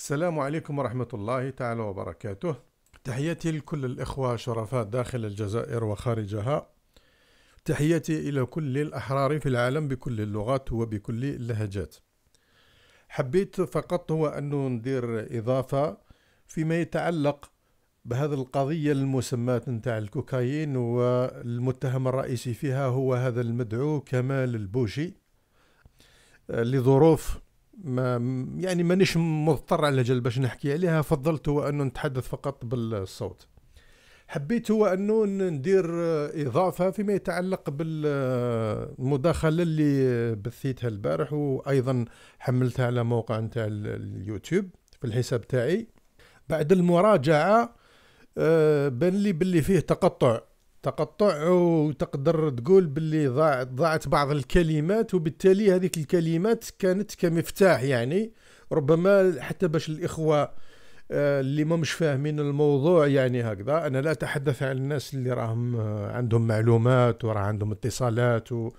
السلام عليكم ورحمة الله تعالى وبركاته تحياتي لكل الإخوة شرفاء داخل الجزائر وخارجها تحياتي إلى كل الأحرار في العالم بكل اللغات وبكل اللهجات حبيت فقط هو أنه ندير إضافة فيما يتعلق بهذه القضية المسمات نتاع الكوكايين والمتهم الرئيسي فيها هو هذا المدعو كمال البوشي آه، لظروف ما يعني مانيش مضطر على جل باش نحكي عليها فضلت هو انه نتحدث فقط بالصوت حبيت هو انه ندير اضافه فيما يتعلق بالمداخله اللي بثيتها البارح وايضا حملتها على موقع نتاع اليوتيوب في الحساب تاعي بعد المراجعه آه، بان لي باللي فيه تقطع تقطع وتقدر تقول باللي ضاعت ضاعت بعض الكلمات وبالتالي هذيك الكلمات كانت كمفتاح يعني ربما حتى باش الاخوه آه، اللي ما مش فاهمين الموضوع يعني هكذا انا لا اتحدث عن الناس اللي راهم آه، عندهم معلومات وراه عندهم اتصالات و...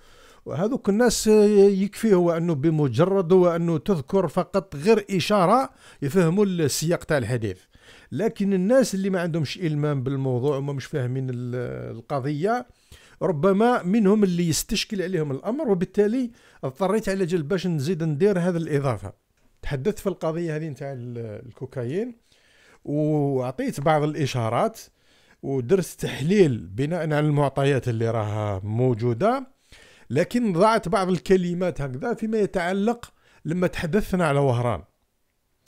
وهذوك الناس آه، يكفي هو انه بمجرد هو انه تذكر فقط غير اشاره يفهموا السياق تاع الحديث لكن الناس اللي ما عندهمش إلمام بالموضوع وما مش فاهمين القضية ربما منهم اللي يستشكل عليهم الأمر وبالتالي اضطريت على جل باش نزيد ندير هذا الإضافة تحدثت في القضية هذه نتاع الكوكايين وعطيت بعض الإشارات ودرت تحليل بناء على المعطيات اللي راها موجودة لكن ضعت بعض الكلمات هكذا فيما يتعلق لما تحدثنا على وهران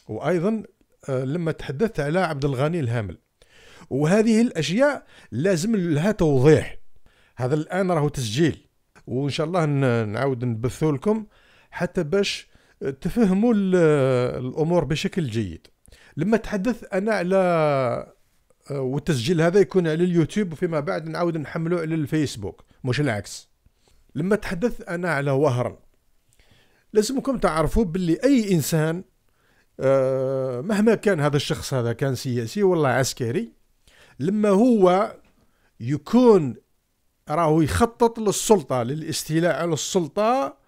وأيضا لما تحدثت على عبد الغني الهامل وهذه الاشياء لازم لها توضيح هذا الان راهو تسجيل وان شاء الله نعاود نبثو لكم حتى باش تفهموا الامور بشكل جيد لما تحدث انا على آه، والتسجيل هذا يكون على اليوتيوب وفيما بعد نعاود نحمله على الفيسبوك مش العكس لما تحدث انا على وهران لازمكم تعرفوا باللي اي انسان آه، مهما كان هذا الشخص هذا كان سياسي ولا عسكري لما هو يكون راهو يخطط للسلطة للاستيلاء على السلطة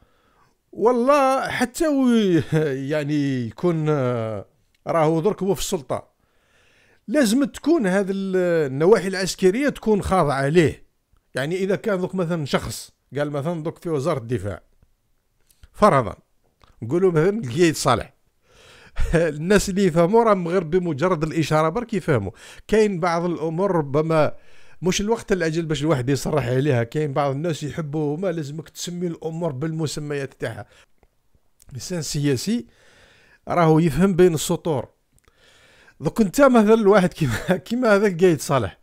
والله حتى يعني يكون آه، راهو درك هو في السلطة لازم تكون هذه النواحي العسكرية تكون خاضعة ليه يعني إذا كان ذوك مثلا شخص قال مثلا ذوك في وزارة الدفاع فرضا نقولوا مثلا القيد صالح الناس اللي يفهموا راهم غير بمجرد الاشاره برك يفهموا كاين بعض الامور ربما مش الوقت الاجل باش الواحد يصرح عليها كاين بعض الناس يحبوا ما لازمك تسمي الامور بالمسميات تاعها الانسان السياسي راهو يفهم بين السطور دوك انت مثلا الواحد كيما كيما هذاك قايد صالح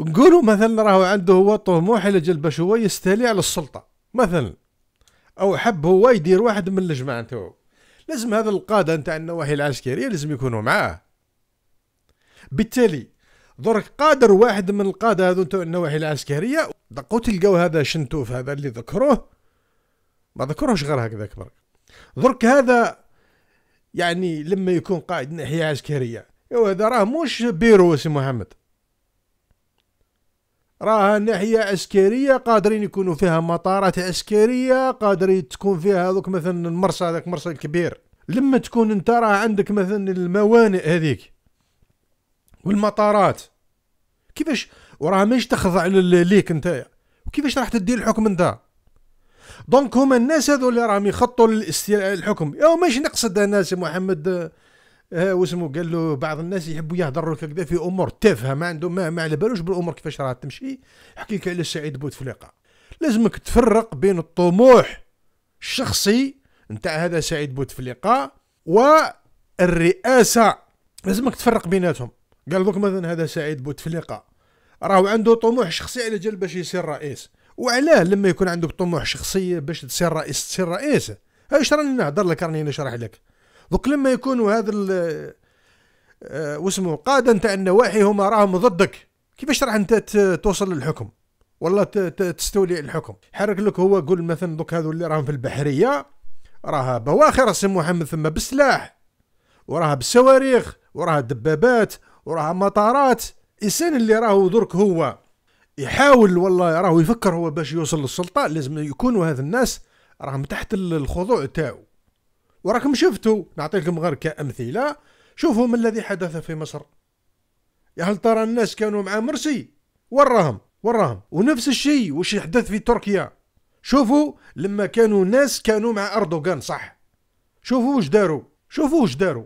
نقولوا مثلا راهو عنده هو طموح على جل باش هو يستالي على السلطه مثلا او حب هو يدير واحد من الجماعه نتاعو لازم هذا القادة نتاع النواحي العسكرية لازم يكونوا معاه بالتالي درك قادر واحد من القادة هذو نتاع النواحي العسكرية دقوا تلقاو هذا شنتوف هذا اللي ذكروه ما ذكروهش غير هكذاك برك درك هذا يعني لما يكون قائد ناحية عسكرية هذا راه موش بيرو سي محمد راها ناحية عسكرية قادرين يكونوا فيها مطارات عسكرية قادرين تكون فيها هذوك مثلا المرسى هذاك المرسى الكبير لما تكون انت راه عندك مثلا الموانئ هذيك والمطارات كيفاش وراها ماشي تخضع ليك انت وكيفاش راح تدي الحكم انت دونك هما الناس هذو اللي راهم يخطوا الحكم او ماشي نقصد انا سي محمد آه واسمه قال له بعض الناس يحبوا يهضروا كذا في امور تافهه ما عندهم ما, على بالوش بالامور كيفاش راها تمشي لك على سعيد بوتفليقه لازمك تفرق بين الطموح الشخصي نتاع هذا سعيد بوتفليقه والرئاسه لازمك تفرق بيناتهم قال دوك مثلا هذا سعيد بوتفليقه راهو عنده طموح شخصي على جال باش يصير رئيس وعلاه لما يكون عندك طموح شخصي باش تصير رئيس تصير رئيس اش راني نهضر لك راني نشرح لك دوك لما يكونوا هذا ال آه، واسمه قادة نتاع النواحي هما راهم ضدك كيفاش راح انت توصل للحكم ولا تستولي الحكم حرك لك هو قول مثلا دوك هذو اللي راهم في البحريه راها بواخر السي محمد ثم بالسلاح وراها بالصواريخ وراها دبابات وراها مطارات الانسان اللي راهو درك هو يحاول والله راهو يفكر هو باش يوصل للسلطه لازم يكونوا هذ الناس راهم تحت الخضوع تاعو وراكم شفتوا نعطيكم غير كأمثلة شوفوا ما الذي حدث في مصر يا هل ترى الناس كانوا مع مرسي وراهم وراهم ونفس الشيء وش يحدث في تركيا شوفوا لما كانوا ناس كانوا مع أردوغان صح شوفوا وش داروا شوفوا وش داروا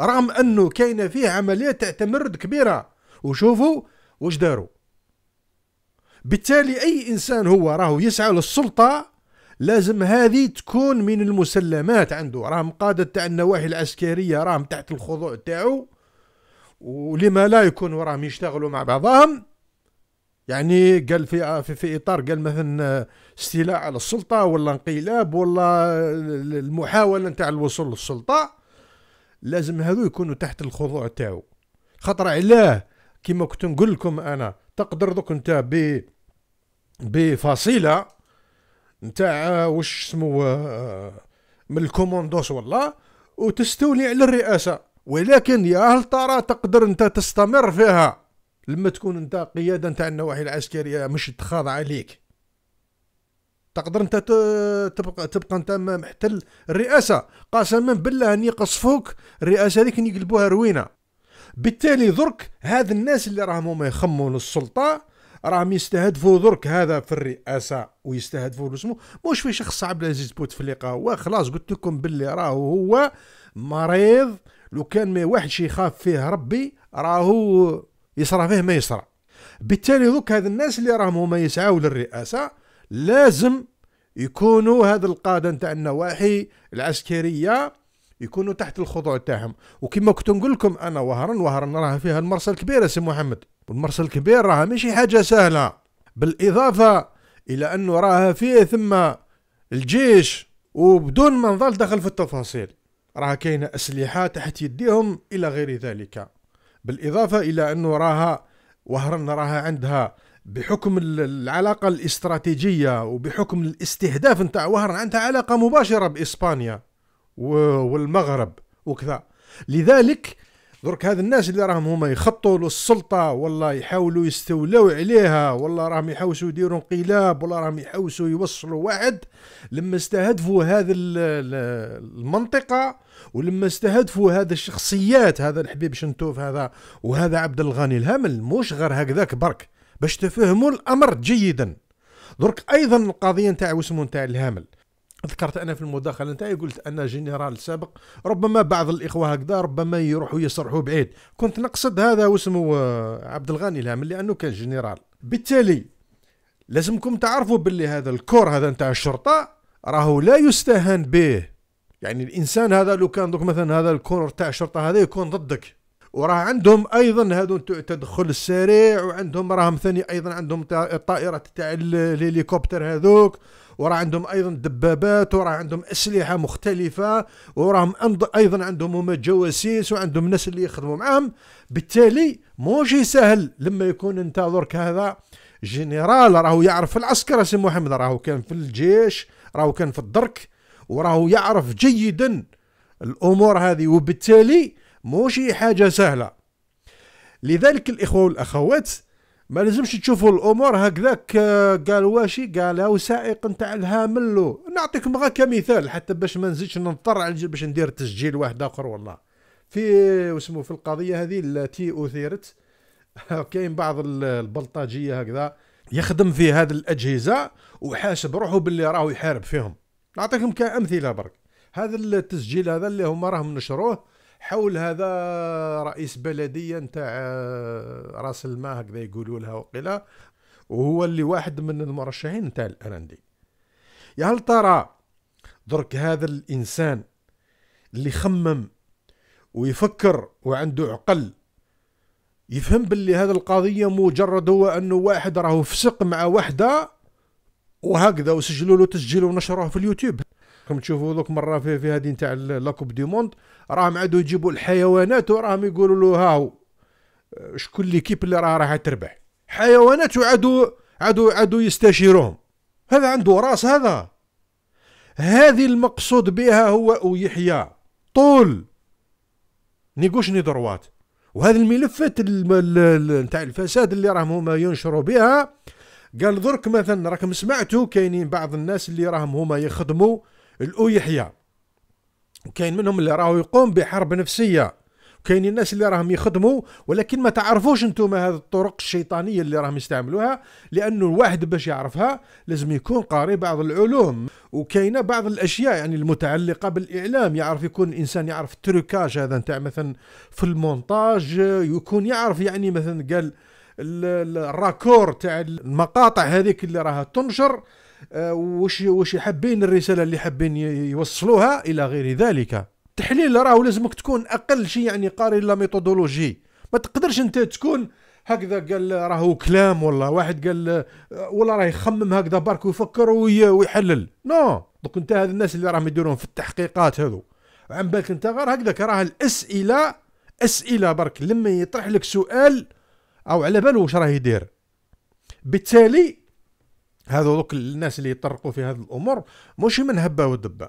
رغم أنه كاينة فيه عمليات تمرد كبيرة وشوفوا وش داروا بالتالي أي إنسان هو راهو يسعى للسلطة لازم هذه تكون من المسلمات عنده راهم قادة تاع النواحي العسكريه راهم تحت الخضوع تاعو ولما لا يكون راهم يشتغلوا مع بعضهم يعني قال في في, في اطار قال مثلا استيلاء على السلطه ولا انقلاب ولا المحاوله نتاع الوصول للسلطه لازم هذو يكونوا تحت الخضوع تاعو خطر علاه كما كنت نقول لكم انا تقدر دوك انت ب بفصيله نتاع واش سمو من الكوموندوس والله وتستولي على الرئاسه ولكن يا هل ترى تقدر انت تستمر فيها لما تكون انت قياده نتاع النواحي العسكريه مش تخاضع عليك تقدر انت تبقى تبقى انت محتل الرئاسه قسما بالله ان يقصفوك الرئاسه هذيك يقلبوها روينه بالتالي درك هاد الناس اللي راهم هما يخمون السلطه راهم يستهدفوا درك هذا في الرئاسه ويستهدفوا اسمه مش في شخص عبد العزيز بوتفليقه وخلاص قلت لكم باللي راه هو مريض لو كان ما واحد يخاف فيه ربي راهو يصرى فيه ما يصرى بالتالي دوك هاد الناس اللي راهم هما يسعاو للرئاسه لازم يكونوا هاد القاده نتاع النواحي العسكريه يكونوا تحت الخضوع تاعهم وكما كنت نقول لكم انا وهرا وهرا راه فيها المرسى الكبير سي محمد والمرسى الكبير راه ماشي حاجه سهله بالاضافه الى انه راه فيه ثم الجيش وبدون ما نظل دخل في التفاصيل راه كاينه اسلحه تحت يديهم الى غير ذلك بالاضافه الى انه راها وهرن راها عندها بحكم العلاقة الاستراتيجية وبحكم الاستهداف نتاع وهرن عندها علاقة مباشرة بإسبانيا والمغرب وكذا لذلك درك هذا الناس اللي راهم هما يخطوا للسلطة والله يحاولوا يستولوا عليها والله راهم يحوسوا يديروا انقلاب والله راهم يحوسوا يوصلوا واحد لما استهدفوا هذا المنطقة ولما استهدفوا هذا الشخصيات هذا الحبيب شنتوف هذا وهذا عبد الغني الهامل موش غير هكذاك برك باش تفهموا الأمر جيدا درك أيضا القضية نتاع وسمو نتاع الهامل ذكرت انا في المداخله نتاعي قلت ان جنرال سابق ربما بعض الاخوه هكذا ربما يروحوا يصرحوا بعيد كنت نقصد هذا واسمه آه، عبد الغني الهام لانه كان جنرال بالتالي لازمكم تعرفوا باللي هذا الكور هذا نتاع الشرطه راهو لا يستهان به يعني الانسان هذا لو كان دوك مثلا هذا الكور تاع الشرطه هذا يكون ضدك وراه عندهم ايضا هذو التدخل السريع وعندهم راهم ثاني ايضا عندهم الطائرات تاع الهليكوبتر هذوك وراه عندهم ايضا دبابات وراه عندهم اسلحه مختلفه وراهم ايضا عندهم هما جواسيس وعندهم ناس اللي يخدموا معاهم بالتالي موجي سهل لما يكون انت درك هذا جنرال راهو يعرف العسكر سي محمد راهو كان في الجيش راهو كان في الدرك وراهو يعرف جيدا الامور هذه وبالتالي موشي حاجه سهله لذلك الاخوه والاخوات ما لازمش تشوفوا الامور هكذاك آه، قال واشي قال سائق نتاع الهامل نعطيكم غا كمثال حتى باش ما نزيدش نضطر باش ندير تسجيل واحد اخر والله في وسمو في القضيه هذه التي اثيرت آه، كاين بعض البلطجيه هكذا يخدم في هذه الاجهزه وحاسب روحه باللي راهو يحارب فيهم نعطيكم كامثله برك هذا التسجيل هذا اللي هما راهم نشروه حول هذا رئيس بلديه نتاع آه، راس الماء هكذا يقولوا لها وقيلا وهو اللي واحد من المرشحين نتاع الارندي يا هل ترى درك هذا الانسان اللي خمم ويفكر وعنده عقل يفهم باللي هذا القضيه مجرد هو انه واحد راهو فسق مع وحده وهكذا وسجلوا له تسجيل ونشروه في اليوتيوب راكم تشوفوا دوك مره في, في هذه نتاع لاكوب دي موند راهم عادوا يجيبوا الحيوانات وراهم يقولوا له هاو شكون اللي كيب اللي راه راح تربح حيوانات وعادوا عادوا عادوا يستشيروهم هذا عنده راس هذا هذه المقصود بها هو ويحيى طول نيقوش دروات وهذه الملفات نتاع الفساد اللي راهم هما ينشروا بها قال درك مثلا راكم سمعتوا كاينين بعض الناس اللي راهم هما يخدموا الأو يحيى وكاين منهم اللي راهو يقوم بحرب نفسيه كاين الناس اللي راهم يخدموا ولكن ما تعرفوش انتم هذه الطرق الشيطانيه اللي راهم يستعملوها لانه الواحد باش يعرفها لازم يكون قاري بعض العلوم وكاينه بعض الاشياء يعني المتعلقه بالاعلام يعرف يكون الانسان يعرف التركاج هذا نتاع مثلا في المونتاج يكون يعرف يعني مثلا قال الراكور تاع المقاطع هذيك اللي راها تنشر آه، وش وش حابين الرساله اللي حابين يوصلوها الى غير ذلك التحليل راه لازمك تكون اقل شيء يعني قاري لا ميثودولوجي ما تقدرش انت تكون هكذا قال راهو كلام والله واحد قال آه، والله راه يخمم هكذا برك ويفكر ويحلل نو no. دوك انت هاد الناس اللي راهم يديرون في التحقيقات هذو عن بالك انت غير هكذاك راه الاسئله اسئله برك لما يطرح لك سؤال او على باله واش راه يدير بالتالي هذوك الناس اللي يطرقوا في هذه الامور ماشي من هبه ودبه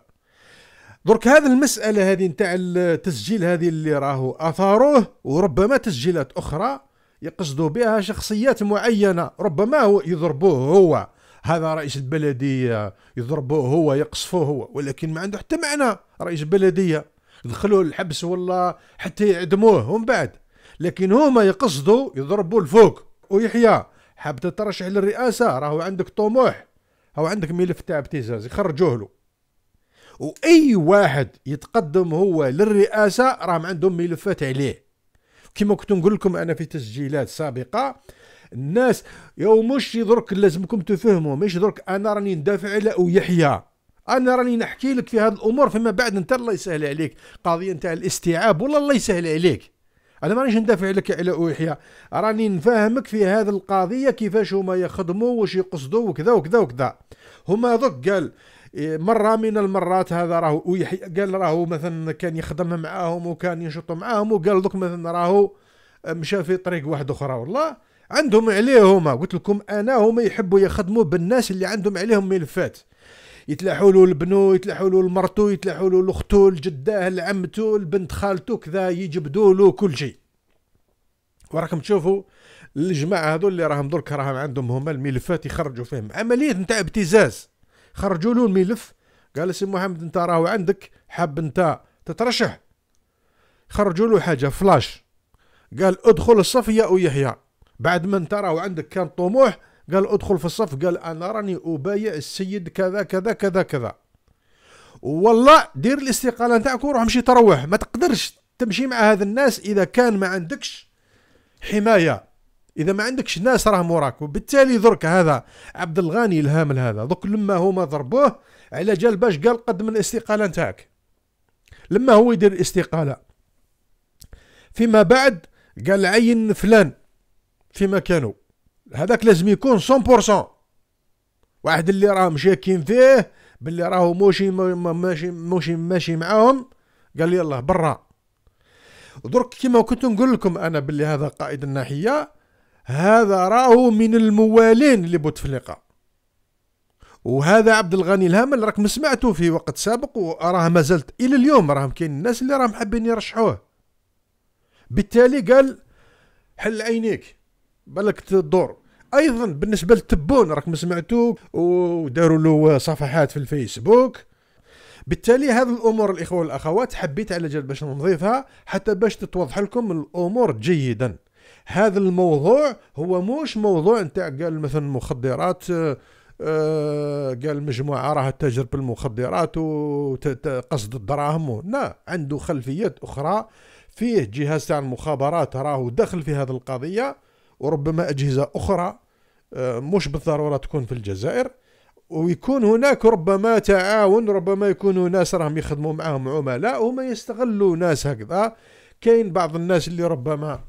درك هذه المساله هذه نتاع التسجيل هذه اللي راهو اثاروه وربما تسجيلات اخرى يقصدوا بها شخصيات معينه ربما هو يضربوه هو هذا رئيس البلديه يضربوه هو يقصفوه هو ولكن ما عنده حتى معنى رئيس البلديه دخلوه الحبس ولا حتى يعدموه ومن بعد لكن هما يقصدوا يضربوا الفوق ويحيى حاب تترشح للرئاسه راهو عندك طموح هو عندك ملف تاع ابتزاز يخرجوه له واي واحد يتقدم هو للرئاسه راهم عندهم ملفات عليه كما كنت نقول لكم انا في تسجيلات سابقه الناس يو مش درك لازمكم تفهموا مش درك انا راني ندافع على يحيى انا راني نحكي لك في هذه الامور فيما بعد انت الله يسهل عليك قضيه نتاع الاستيعاب والله الله يسهل عليك انا مانيش ندافع لك على ويحيى راني نفهمك في هذه القضيه كيفاش هما يخدموا واش يقصدوا وكذا وكذا وكذا هما دوك قال إيه، مرة من المرات هذا راهو ويحيى قال راهو مثلا كان يخدم معاهم وكان ينشط معاهم وقال دوك مثلا راهو مشى في طريق واحد اخرى والله عندهم عليه هما قلت لكم انا هما يحبوا يخدموا بالناس اللي عندهم عليهم ملفات يتلاحوا له البنو يتلاحوا له لمرتو يتلاحوا له لختو لجداه لعمتو لبنت خالتو كذا يجبدوا له كل شيء وراكم تشوفوا الجماعه هذول اللي راهم درك راهم عندهم هما الملفات يخرجوا فيهم عمليه نتاع ابتزاز خرجوا له الملف قال سي محمد انت راهو عندك حاب انت تترشح خرجوا له حاجه فلاش قال ادخل الصف يا يحيى بعد ما انت راهو عندك كان طموح قال ادخل في الصف قال انا راني ابايع السيد كذا كذا كذا كذا والله دير الاستقاله نتاعك وروح مشي تروح ما تقدرش تمشي مع هذا الناس اذا كان ما عندكش حمايه اذا ما عندكش ناس راه موراك وبالتالي درك هذا عبد الغني الهامل هذا درك لما هما ضربوه على جال باش قال قدم الاستقاله نتاعك لما هو يدير الاستقاله فيما بعد قال عين فلان في مكانه هذاك لازم يكون 100% واحد اللي راهم شاكين فيه باللي راهو موشي ماشي موشي ماشي معاهم قال لي الله برا درك كيما كنت نقول لكم انا باللي هذا قائد الناحيه هذا راهو من الموالين لبوتفليقه وهذا عبد الغني الهامل راكم سمعتو في وقت سابق وراه زلت الى اليوم راهم كاين الناس اللي راهم حابين يرشحوه بالتالي قال حل عينيك بالك تدور ايضا بالنسبه للتبون راكم سمعتوا وداروا له صفحات في الفيسبوك بالتالي هذه الامور الاخوه والاخوات حبيت على جال باش نضيفها حتى باش تتوضح لكم الامور جيدا هذا الموضوع هو مش موضوع نتاع قال مثلا مخدرات آه، آه، قال مجموعة راها تاجر بالمخدرات وقصد الدراهم لا عنده خلفيات أخرى فيه جهاز تاع المخابرات راهو دخل في هذه القضية وربما أجهزة أخرى آه، مش بالضرورة تكون في الجزائر ويكون هناك ربما تعاون ربما يكونوا ناس راهم يخدموا معاهم عملاء وما يستغلوا ناس هكذا كاين بعض الناس اللي ربما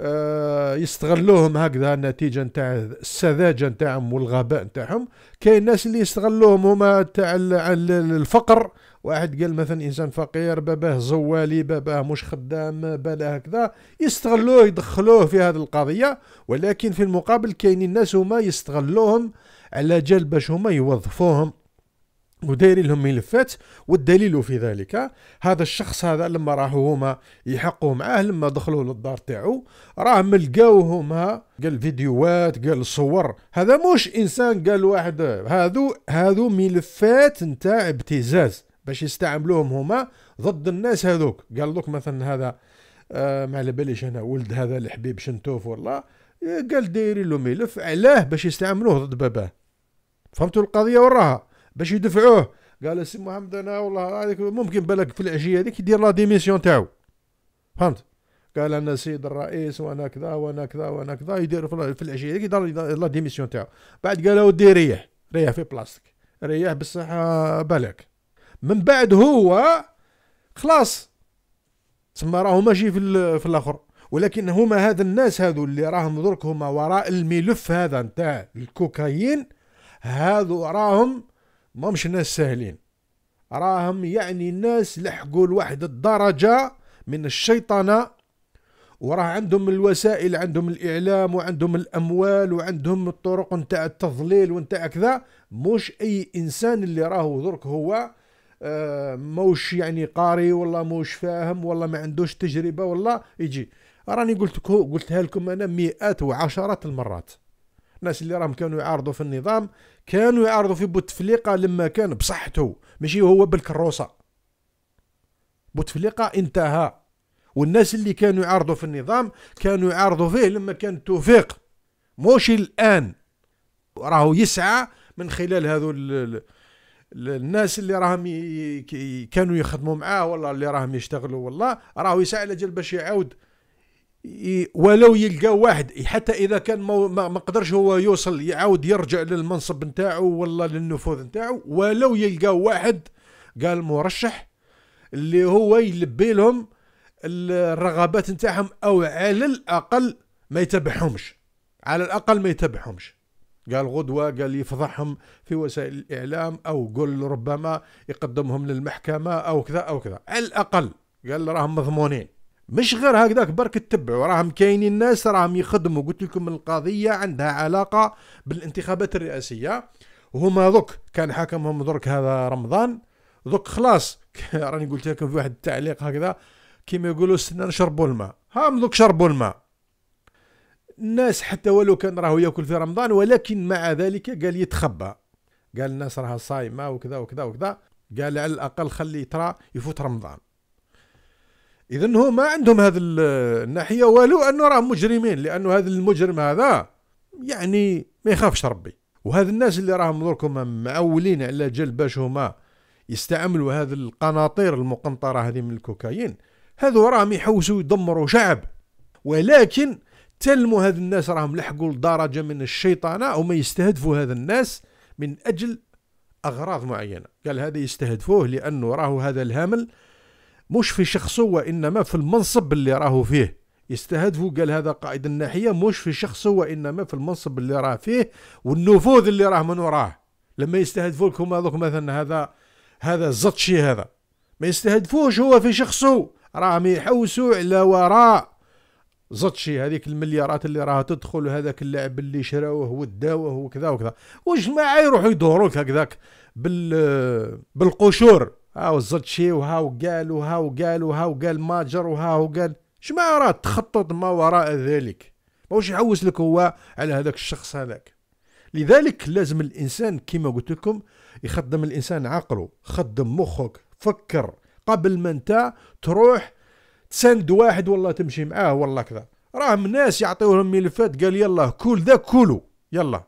آه، يستغلوهم هكذا نتيجه نتاع السذاجه نتاعهم والغباء نتاعهم كاين ناس اللي يستغلوهم هما تاع الفقر واحد قال مثلا انسان فقير باباه زوالي باباه مش خدام باباه هكذا يستغلوه يدخلوه في هذه القضيه ولكن في المقابل كاينين الناس هما يستغلوهم على جال باش هما يوظفوهم ودايرين لهم ملفات والدليل في ذلك هذا الشخص هذا لما راحوا هما يحقوا معاه لما دخلوا للدار تاعو راه ملقاو هما قال فيديوهات قال صور هذا مش انسان قال واحد هذو هذو ملفات نتاع ابتزاز باش يستعملوهم هما ضد الناس هذوك قال لك مثلا هذا آه ما على باليش انا ولد هذا الحبيب شنتوف والله آه، قال دايرين له ملف علاه باش يستعملوه ضد باباه فهمتوا القضيه وراها باش يدفعوه قال السي محمد انا والله هذيك ممكن بالك في العشيه هذيك يدير لا ديميسيون تاعو فهمت قال انا سيد الرئيس وانا كذا وانا كذا وانا كذا يدير في العشيه هذيك يدير لا ديميسيون تاعو بعد قال ودي ريح ريح في بلاستيك ريح بصح بالك من بعد هو خلاص تما راهو ماشي في في الاخر ولكن هما هذا الناس هذو اللي راهم درك هما وراء الملف هذا نتاع الكوكايين هذو راهم ماهمش ناس ساهلين راهم يعني ناس لحقوا لواحد الدرجة من الشيطنة وراه عندهم الوسائل عندهم الإعلام وعندهم الأموال وعندهم الطرق نتاع التضليل ونتاع كذا مش أي إنسان اللي راهو درك هو آه، موش يعني قاري ولا موش فاهم ولا ما عندوش تجربه ولا يجي راني قلت قلتها لكم انا مئات وعشرات المرات الناس اللي راهم كانوا يعارضوا في النظام كانوا يعارضوا في بوتفليقه لما كان بصحته ماشي هو بالكروسه بوتفليقه انتهى والناس اللي كانوا يعارضوا في النظام كانوا يعارضوا فيه لما كان توفيق موش الان راهو يسعى من خلال هذو الناس اللي راهم كانوا يخدموا معاه ولا اللي راهم يشتغلوا والله راهو يسعى على جال باش يعاود ولو يلقى واحد حتى اذا كان ما, ما قدرش هو يوصل يعاود يرجع للمنصب نتاعو ولا للنفوذ نتاعو ولو يلقى واحد قال مرشح اللي هو يلبي لهم الرغبات نتاعهم او على الاقل ما يتبعهمش على الاقل ما يتبعهمش قال غدوة قال يفضحهم في وسائل الإعلام أو قل ربما يقدمهم للمحكمة أو كذا أو كذا على الأقل قال راهم مضمونين مش غير هكذاك برك تتبعوا راهم كاينين الناس راهم يخدموا قلت لكم القضية عندها علاقة بالانتخابات الرئاسية وهما ذوك كان حاكمهم ذوك هذا رمضان ذوك خلاص راني قلت لكم في واحد التعليق هكذا كيما يقولوا استنى نشربوا الماء هام ذوك شربوا الماء الناس حتى ولو كان راهو ياكل في رمضان ولكن مع ذلك قال يتخبى قال الناس راها صايمه وكذا وكذا وكذا قال على الاقل خلي ترى يفوت رمضان اذا هو ما عندهم هذه الناحيه ولو انه راهم مجرمين لانه هذا المجرم هذا يعني ما يخافش ربي وهذا الناس اللي راهم دركم معولين على جل باش هما يستعملوا هذه القناطير المقنطره هذه من الكوكايين هذو راهم يحوسوا يدمروا شعب ولكن تلموا هذ الناس راهم لحقوا لدرجه من الشيطانه هما يستهدفوا هذا الناس من اجل اغراض معينه قال هذا يستهدفوه لانه راه هذا الهامل مش في شخصه وانما في المنصب اللي راهو فيه يستهدفوا قال هذا قائد الناحيه مش في شخصه وانما في المنصب اللي راه فيه والنفوذ اللي راه من وراه لما يستهدفوا لكم هذوك مثلا هذا هذا الزطشي هذا ما يستهدفوش هو في شخصه راهم يحوسوا على وراء زطشي هذيك المليارات اللي راها تدخل هذاك اللاعب اللي شراوه وداوه وكذا وكذا والجماعه يروحوا لك هكذاك بال بالقشور هاو زطشي وهاو قال وهاو قال وهاو قال ماجر وهاو قال جماعه راه تخطط ما وراء ذلك واش يعوز لك هو على هذاك الشخص هذاك لذلك لازم الانسان كما قلت لكم يخدم الانسان عقله خدم مخك فكر قبل ما انت تروح تساند واحد والله تمشي معاه والله كذا راهم ناس يعطيوهم ملفات قال يلا كل ذا كلو يلا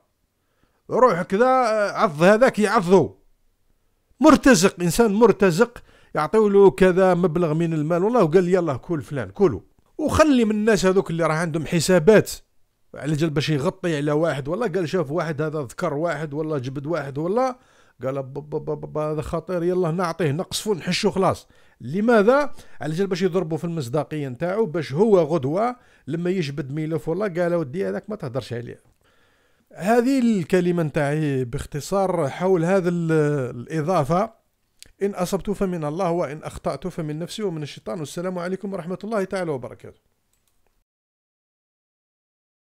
روح كذا آه، عض هذاك يعضو مرتزق انسان مرتزق يعطيو له كذا مبلغ من المال والله وقال يلا كل فلان كلو وخلي من الناس هذوك اللي راه عندهم حسابات على جال باش يغطي على واحد والله قال شاف واحد هذا ذكر واحد والله جبد واحد والله قال هذا خطير يلا نعطيه نقصفو نحشو خلاص لماذا على جال باش يضربوا في المصداقيه نتاعو باش هو غدوه لما يجبد ملف والله قال ودي هذاك ما تهدرش عليه هذه الكلمه نتاعي باختصار حول هذا الاضافه ان اصبت فمن الله وان اخطات فمن نفسي ومن الشيطان والسلام عليكم ورحمه الله تعالى وبركاته